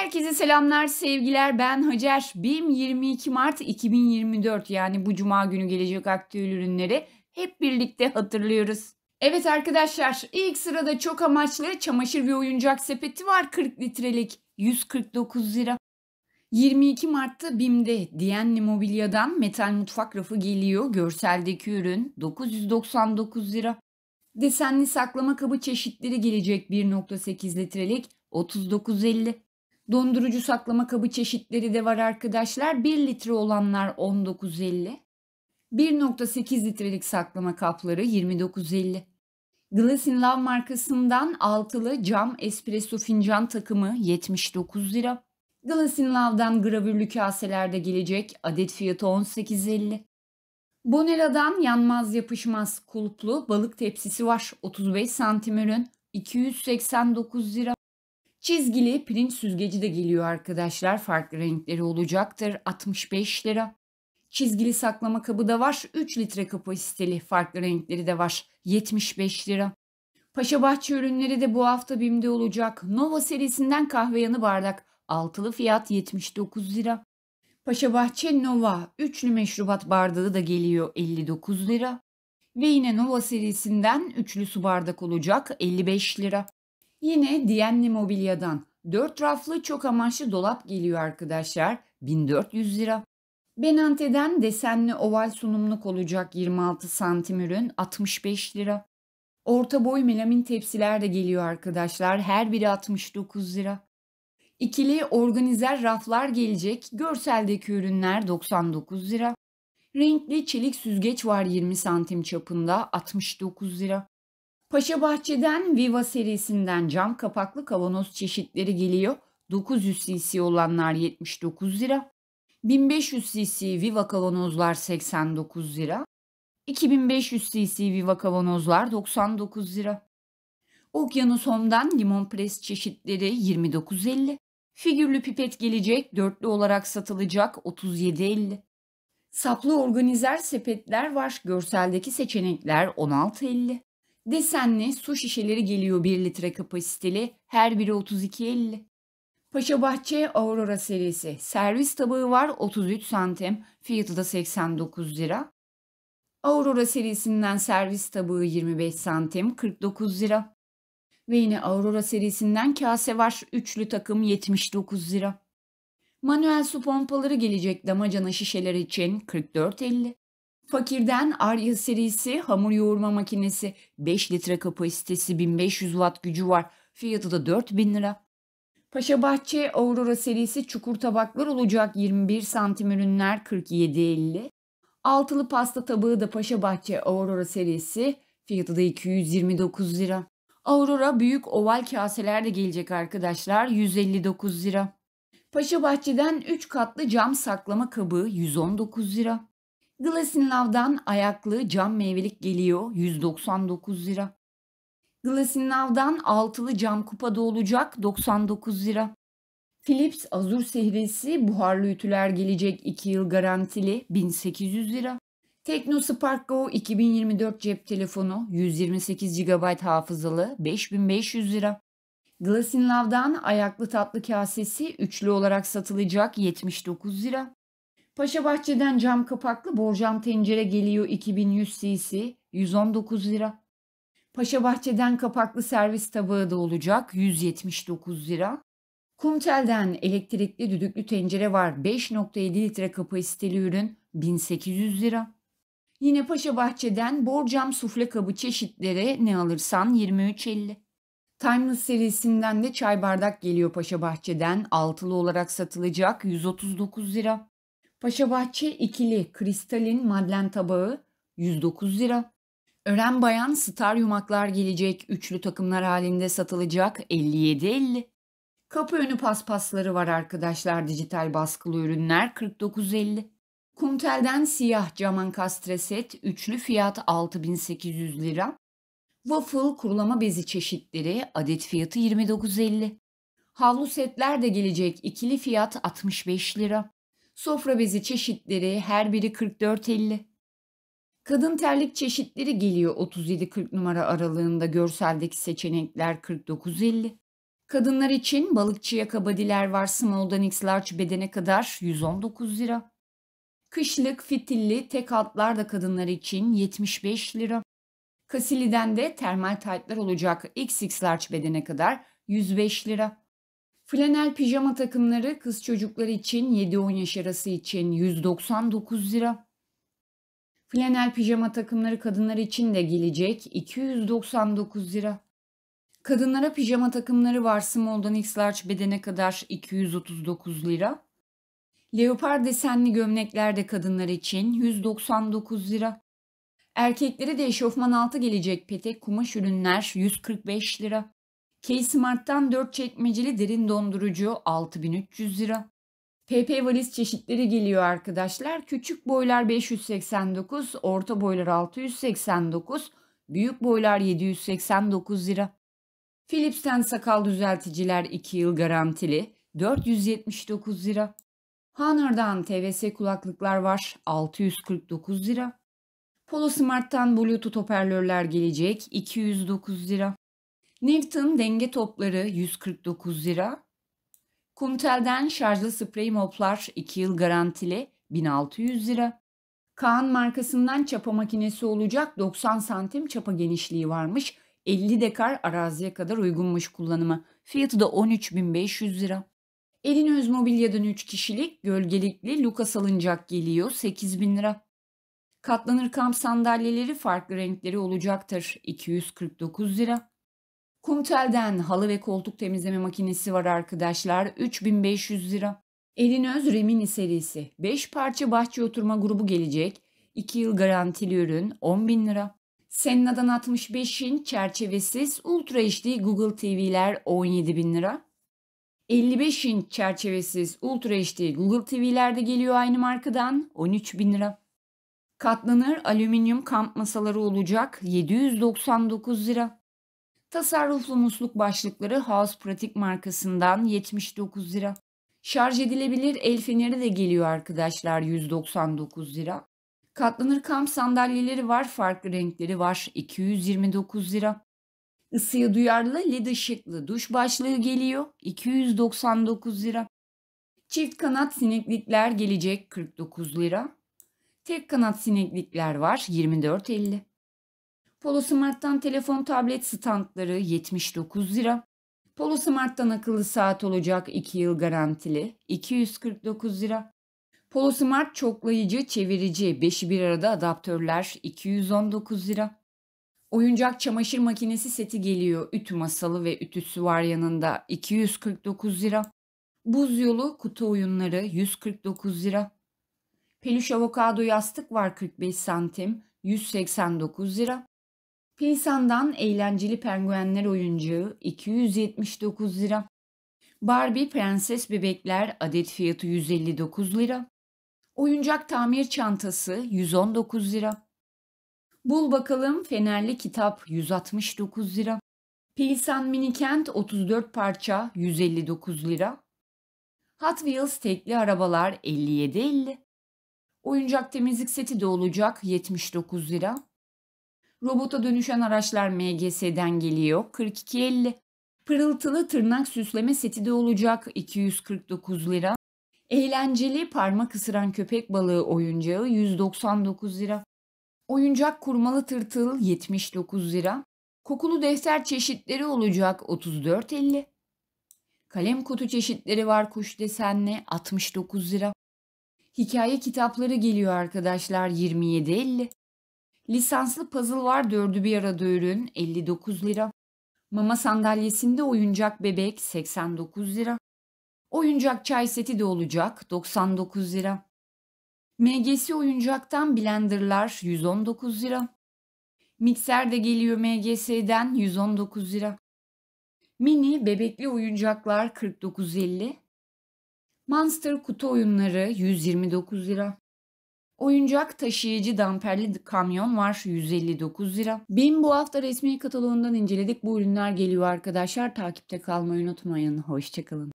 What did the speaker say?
Herkese selamlar, sevgiler. Ben Hacer. BİM 22 Mart 2024 yani bu cuma günü gelecek aktüel ürünleri hep birlikte hatırlıyoruz. Evet arkadaşlar ilk sırada çok amaçlı çamaşır ve oyuncak sepeti var 40 litrelik 149 lira. 22 Mart'ta BİM'de Diyenli Mobilya'dan metal mutfak rafı geliyor. Görseldeki ürün 999 lira. Desenli saklama kabı çeşitleri gelecek 1.8 litrelik 39.50. Dondurucu saklama kabı çeşitleri de var arkadaşlar. 1 litre olanlar 19.50. 1.8 litrelik saklama kapları 29.50. Glass Love markasından altılı cam espresso fincan takımı 79 lira. Glass in Love'dan gravürlü kaselerde gelecek adet fiyatı 18.50. Boneradan yanmaz yapışmaz kulplu balık tepsisi var 35 santim ürün 289 lira. Çizgili pirinç süzgeci de geliyor arkadaşlar. Farklı renkleri olacaktır. 65 lira. Çizgili saklama kabı da var. 3 litre kapasiteli farklı renkleri de var. 75 lira. Paşa Bahçe ürünleri de bu hafta BİM'de olacak. Nova serisinden kahve yanı bardak. Altılı fiyat 79 lira. Paşa Bahçe Nova üçlü meşrubat bardağı da geliyor 59 lira. Ve yine Nova serisinden üçlü su bardak olacak 55 lira. Yine Diyenli Mobilya'dan 4 raflı çok amaçlı dolap geliyor arkadaşlar. 1400 lira. Benante'den desenli oval sunumluk olacak 26 santim ürün 65 lira. Orta boy melamin tepsiler de geliyor arkadaşlar. Her biri 69 lira. İkili organizer raflar gelecek. Görseldeki ürünler 99 lira. Renkli çelik süzgeç var 20 santim çapında 69 lira. Paşa Bahçe'den Viva serisinden cam kapaklı kavanoz çeşitleri geliyor. 900 cc olanlar 79 lira. 1500 cc Viva kavanozlar 89 lira. 2500 cc Viva kavanozlar 99 lira. Okyanus Home'dan limon pres çeşitleri 29.50. Figürlü pipet gelecek, dörtlü olarak satılacak 37.50. Saplı organizer sepetler var, görseldeki seçenekler 16.50. Desenli su şişeleri geliyor 1 litre kapasiteli. Her biri 32.50. Paşa Bahçe Aurora serisi. Servis tabağı var 33 santim. Fiyatı da 89 lira. Aurora serisinden servis tabağı 25 santim 49 lira. Ve yine Aurora serisinden kase var üçlü takım 79 lira. Manuel su pompaları gelecek damacana şişeler için 44.50. Fakirden Arya serisi hamur yoğurma makinesi 5 litre kapasitesi 1500 watt gücü var. Fiyatı da 4000 lira. Paşa Bahçe Aurora serisi çukur tabaklar olacak 21 santim ürünler 47.50. Altılı pasta tabağı da Paşa Bahçe Aurora serisi fiyatı da 229 lira. Aurora büyük oval kaseler de gelecek arkadaşlar 159 lira. Paşa Bahçe'den 3 katlı cam saklama kabı 119 lira. Glasinlav'dan ayaklı cam meyvelik geliyor 199 lira. Glasinlav'dan altılı cam kupada olacak 99 lira. Philips Azur sehresi buharlı ütüler gelecek 2 yıl garantili 1800 lira. Tekno Spark Go 2024 cep telefonu 128 GB hafızalı 5500 lira. Glasinlav'dan ayaklı tatlı kasesi üçlü olarak satılacak 79 lira. Paşa Bahçe'den cam kapaklı borcam tencere geliyor 2100 cc 119 lira. Paşa Bahçe'den kapaklı servis tabağı da olacak 179 lira. Kumtel'den elektrikli düdüklü tencere var 5.7 litre kapasiteli ürün 1800 lira. Yine Paşa Bahçe'den borcam sufle kabı çeşitleri ne alırsan 23.50. Timeless serisinden de çay bardak geliyor Paşa Bahçe'den altılı olarak satılacak 139 lira. Paşabahçe ikili kristalin madlen tabağı 109 lira. Ören Bayan star yumaklar gelecek üçlü takımlar halinde satılacak 57.50. Kapı önü paspasları var arkadaşlar dijital baskılı ürünler 49.50. Kumtel'den siyah caman kastre set üçlü fiyat 6800 lira. Waffle kurulama bezi çeşitleri adet fiyatı 29.50. Havlu setler de gelecek ikili fiyat 65 lira. Sofra bezi çeşitleri her biri 44.50. Kadın terlik çeşitleri geliyor 37-40 numara aralığında görseldeki seçenekler 49.50. Kadınlar için balıkçıya kabadiler var small'dan x large bedene kadar 119 lira. Kışlık, fitilli, tek altlar da kadınlar için 75 lira. Kasili'den de termal taytlar olacak x large bedene kadar 105 lira. Flanel pijama takımları kız çocukları için 7-10 yaş arası için 199 lira. Flanel pijama takımları kadınlar için de gelecek 299 lira. Kadınlara pijama takımları var small'dan x large bedene kadar 239 lira. Leopar desenli gömlekler de kadınlar için 199 lira. Erkeklere de eşofman altı gelecek petek kumaş ürünler 145 lira. Case Mart'tan 4 çekmeceli derin dondurucu 6300 lira. PP valiz çeşitleri geliyor arkadaşlar. Küçük boylar 589, orta boylar 689, büyük boylar 789 lira. Philips'ten sakal düzelticiler 2 yıl garantili 479 lira. Honor'dan TVS kulaklıklar var 649 lira. Polo Smart'tan Bluetooth hoparlörler gelecek 209 lira. Newton denge topları 149 lira. Kumtel'den şarjlı sprey moplar 2 yıl garantili 1600 lira. Kaan markasından çapa makinesi olacak 90 santim çapa genişliği varmış. 50 dekar araziye kadar uygunmuş kullanımı. Fiyatı da 13.500 lira. Elin öz mobilyadan 3 kişilik gölgelikli Luka salıncak geliyor 8.000 lira. Katlanır kamp sandalyeleri farklı renkleri olacaktır 249 lira. Kumtel'den halı ve koltuk temizleme makinesi var arkadaşlar. 3500 lira. Elin Remini serisi. 5 parça bahçe oturma grubu gelecek. 2 yıl garantili ürün 10.000 bin lira. Senna'dan 65'in çerçevesiz Ultra HD Google TV'ler 17.000 lira. 55 inç çerçevesiz Ultra HD Google TV'ler de geliyor aynı markadan 13.000 lira. Katlanır alüminyum kamp masaları olacak 799 lira. Tasarruflu musluk başlıkları House Pratik markasından 79 lira. Şarj edilebilir el feneri de geliyor arkadaşlar 199 lira. Katlanır kamp sandalyeleri var, farklı renkleri var 229 lira. Isıya duyarlı led ışıklı duş başlığı geliyor 299 lira. Çift kanat sineklikler gelecek 49 lira. Tek kanat sineklikler var 24.50. Polo Smart'tan telefon tablet standları 79 lira. Polo Smart'tan akıllı saat olacak 2 yıl garantili 249 lira. Polo Smart çoklayıcı, çevirici, 5'i bir arada adaptörler 219 lira. Oyuncak çamaşır makinesi seti geliyor. Ütü masalı ve ütüsü var yanında 249 lira. Buz yolu kutu oyunları 149 lira. Peluş avokado yastık var 45 santim 189 lira. Pilsan'dan eğlenceli penguenler oyuncağı 279 lira. Barbie prenses bebekler adet fiyatı 159 lira. Oyuncak tamir çantası 119 lira. Bul bakalım fenerli kitap 169 lira. Pilsen minikent 34 parça 159 lira. Hot Wheels tekli arabalar 57.50. Oyuncak temizlik seti de olacak 79 lira. Robota dönüşen araçlar MGS'den geliyor. 42.50. Pırıltılı tırnak süsleme seti de olacak 249 lira. Eğlenceli parmak ısıran köpek balığı oyuncağı 199 lira. Oyuncak kurmalı tırtıl 79 lira. Kokulu defter çeşitleri olacak 34.50. Kalem kutu çeşitleri var kuş desenli 69 lira. Hikaye kitapları geliyor arkadaşlar 27.50. Lisanslı puzzle var dördü bir arada ürün 59 lira. Mama sandalyesinde oyuncak bebek 89 lira. Oyuncak çay seti de olacak 99 lira. MGS oyuncaktan blenderlar 119 lira. Mikser de geliyor MGS'den 119 lira. Mini bebekli oyuncaklar 49.50. Monster kutu oyunları 129 lira. Oyuncak taşıyıcı damperli kamyon var 159 lira. BİM bu hafta resmi kataloğundan inceledik. Bu ürünler geliyor arkadaşlar. Takipte kalmayı unutmayın. Hoşçakalın.